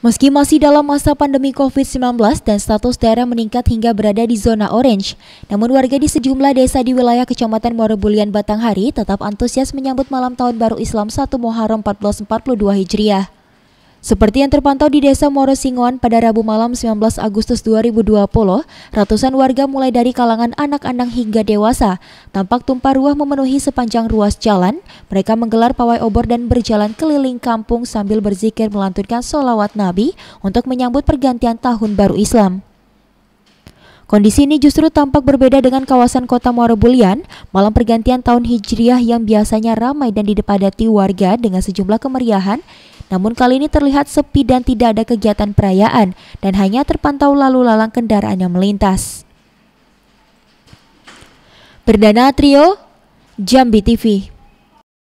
Meski masih dalam masa pandemi COVID-19 dan status daerah meningkat hingga berada di zona orange, namun warga di sejumlah desa di wilayah Kecamatan Muara Batanghari tetap antusias menyambut malam tahun baru Islam 1 Muharram 1442 Hijriah. Seperti yang terpantau di Desa Moro Singoan pada Rabu malam 19 Agustus 2020, ratusan warga mulai dari kalangan anak-anak hingga dewasa tampak tumpah ruah memenuhi sepanjang ruas jalan. Mereka menggelar pawai obor dan berjalan keliling kampung sambil berzikir melantunkan solawat Nabi untuk menyambut pergantian tahun baru Islam. Kondisi ini justru tampak berbeda dengan kawasan kota Muara Bulian, malam pergantian tahun Hijriah yang biasanya ramai dan didepadati warga dengan sejumlah kemeriahan namun kali ini terlihat sepi dan tidak ada kegiatan perayaan dan hanya terpantau lalu lalang kendaraan yang melintas. Berdana Trio, Jambi TV.